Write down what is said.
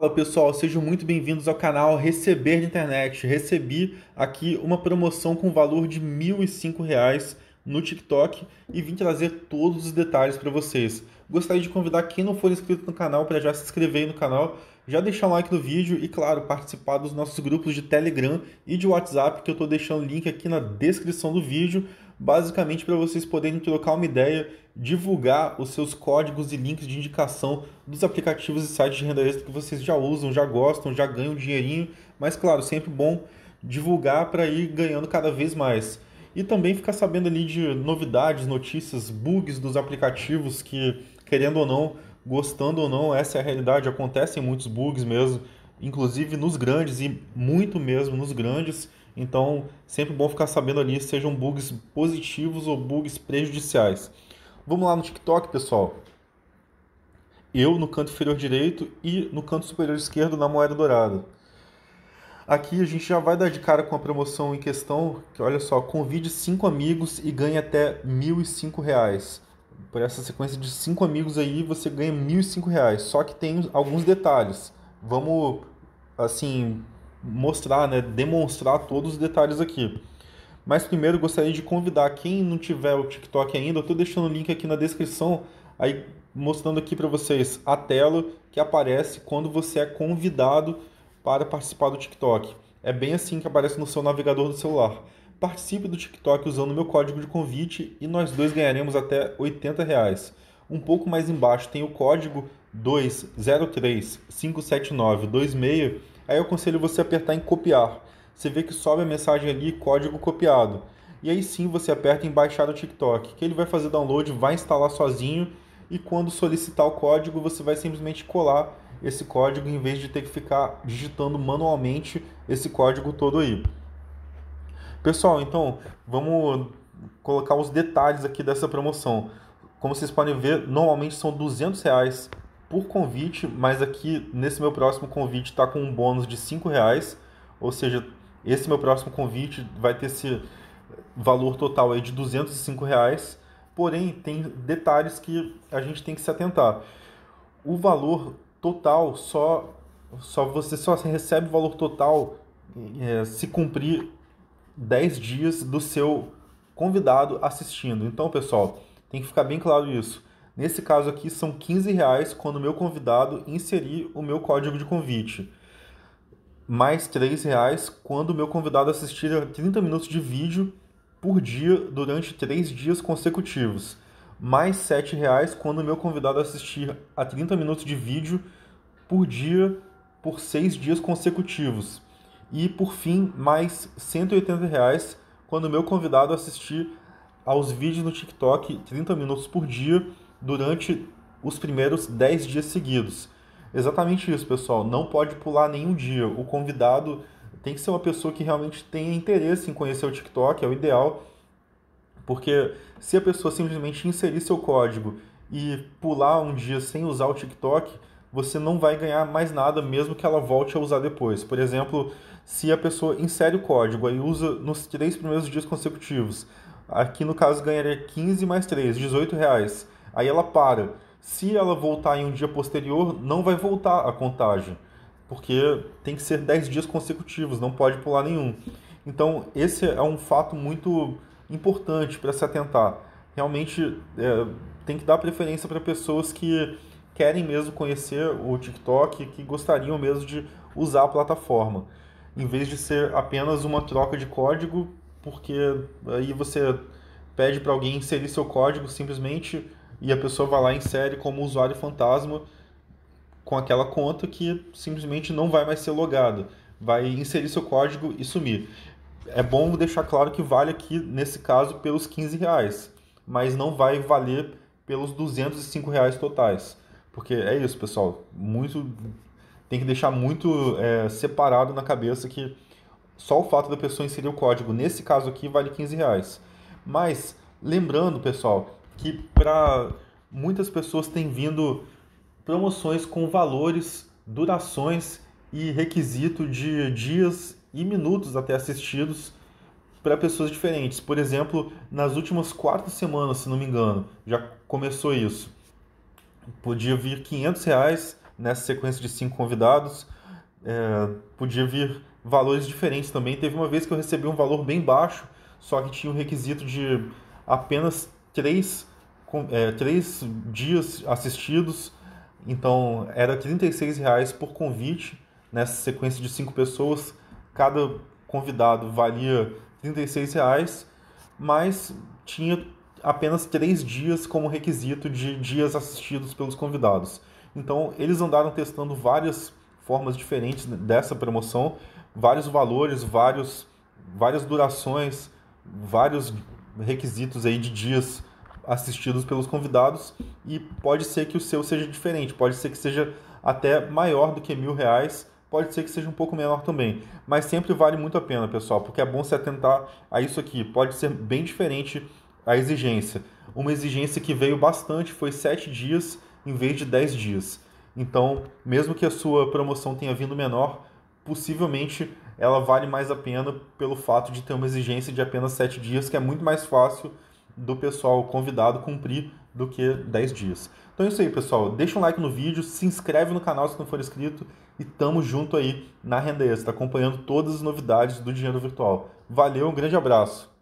Fala pessoal, sejam muito bem-vindos ao canal Receber na Internet. Recebi aqui uma promoção com valor de R$ 1.005 no TikTok e vim trazer todos os detalhes para vocês. Gostaria de convidar quem não for inscrito no canal para já se inscrever no canal, já deixar um like no vídeo e, claro, participar dos nossos grupos de Telegram e de WhatsApp que eu estou deixando o link aqui na descrição do vídeo basicamente para vocês poderem trocar uma ideia, divulgar os seus códigos e links de indicação dos aplicativos e sites de renda extra que vocês já usam, já gostam, já ganham dinheirinho, mas claro, sempre bom divulgar para ir ganhando cada vez mais. E também ficar sabendo ali de novidades, notícias, bugs dos aplicativos que, querendo ou não, gostando ou não, essa é a realidade, acontecem muitos bugs mesmo, inclusive nos grandes e muito mesmo nos grandes. Então, sempre bom ficar sabendo ali sejam bugs positivos ou bugs prejudiciais. Vamos lá no TikTok, pessoal. Eu no canto inferior direito e no canto superior esquerdo na moeda dourada. Aqui a gente já vai dar de cara com a promoção em questão, que olha só, convide cinco amigos e ganhe até R$ reais. Por essa sequência de cinco amigos aí, você ganha R$ reais. Só que tem alguns detalhes. Vamos, assim, mostrar, né, demonstrar todos os detalhes aqui. Mas primeiro gostaria de convidar quem não tiver o TikTok ainda, eu estou deixando o link aqui na descrição, aí mostrando aqui para vocês a tela que aparece quando você é convidado para participar do TikTok. É bem assim que aparece no seu navegador do celular. Participe do TikTok usando o meu código de convite e nós dois ganharemos até 80 reais. Um pouco mais embaixo tem o código 26 Aí eu aconselho você a apertar em copiar. Você vê que sobe a mensagem ali, código copiado. E aí sim você aperta em baixar o TikTok, que ele vai fazer download, vai instalar sozinho e quando solicitar o código, você vai simplesmente colar esse código em vez de ter que ficar digitando manualmente esse código todo aí. Pessoal, então vamos colocar os detalhes aqui dessa promoção. Como vocês podem ver, normalmente são 200 reais por convite, mas aqui nesse meu próximo convite está com um bônus de R$ reais, ou seja, esse meu próximo convite vai ter esse valor total aí de 205 reais, porém tem detalhes que a gente tem que se atentar. O valor total só, só você só recebe o valor total é, se cumprir 10 dias do seu convidado assistindo. Então, pessoal, tem que ficar bem claro isso Nesse caso aqui são 15 reais quando o meu convidado inserir o meu código de convite. Mais 3 reais quando o meu convidado assistir a 30 minutos de vídeo por dia durante 3 dias consecutivos. Mais 7 reais quando o meu convidado assistir a 30 minutos de vídeo por dia por 6 dias consecutivos. E por fim, mais 180 reais quando o meu convidado assistir aos vídeos no TikTok 30 minutos por dia durante os primeiros 10 dias seguidos. Exatamente isso, pessoal. Não pode pular nenhum dia. O convidado tem que ser uma pessoa que realmente tenha interesse em conhecer o TikTok, é o ideal. Porque se a pessoa simplesmente inserir seu código e pular um dia sem usar o TikTok, você não vai ganhar mais nada mesmo que ela volte a usar depois. Por exemplo, se a pessoa insere o código e usa nos três primeiros dias consecutivos, aqui no caso ganharia 15 mais 3, 18 reais. Aí ela para. Se ela voltar em um dia posterior, não vai voltar a contagem, porque tem que ser 10 dias consecutivos, não pode pular nenhum. Então, esse é um fato muito importante para se atentar. Realmente é, tem que dar preferência para pessoas que querem mesmo conhecer o TikTok, que gostariam mesmo de usar a plataforma, em vez de ser apenas uma troca de código, porque aí você pede para alguém inserir seu código simplesmente e a pessoa vai lá e insere como usuário fantasma com aquela conta que simplesmente não vai mais ser logada. Vai inserir seu código e sumir. É bom deixar claro que vale aqui, nesse caso, pelos 15 reais, mas não vai valer pelos 205 reais totais. Porque é isso, pessoal. Muito tem que deixar muito é, separado na cabeça que só o fato da pessoa inserir o código, nesse caso aqui, vale 15 reais. Mas, lembrando, pessoal, que para muitas pessoas tem vindo promoções com valores, durações e requisito de dias e minutos até assistidos para pessoas diferentes. Por exemplo, nas últimas quatro semanas, se não me engano, já começou isso. Podia vir 500 reais nessa sequência de cinco convidados, é, podia vir valores diferentes também. Teve uma vez que eu recebi um valor bem baixo, só que tinha um requisito de apenas três com, é, três dias assistidos, então era R$36,00 reais por convite nessa né, sequência de cinco pessoas. Cada convidado valia R$36,00, reais, mas tinha apenas três dias como requisito de dias assistidos pelos convidados. Então eles andaram testando várias formas diferentes dessa promoção, vários valores, vários, várias durações, vários requisitos aí de dias assistidos pelos convidados e pode ser que o seu seja diferente, pode ser que seja até maior do que mil reais, pode ser que seja um pouco menor também, mas sempre vale muito a pena, pessoal, porque é bom se atentar a isso aqui. Pode ser bem diferente a exigência, uma exigência que veio bastante, foi sete dias em vez de dez dias. Então, mesmo que a sua promoção tenha vindo menor, possivelmente ela vale mais a pena pelo fato de ter uma exigência de apenas sete dias, que é muito mais fácil do pessoal convidado cumprir do que 10 dias. Então é isso aí, pessoal. Deixa um like no vídeo, se inscreve no canal se não for inscrito e tamo junto aí na Renda Extra, acompanhando todas as novidades do dinheiro virtual. Valeu, um grande abraço.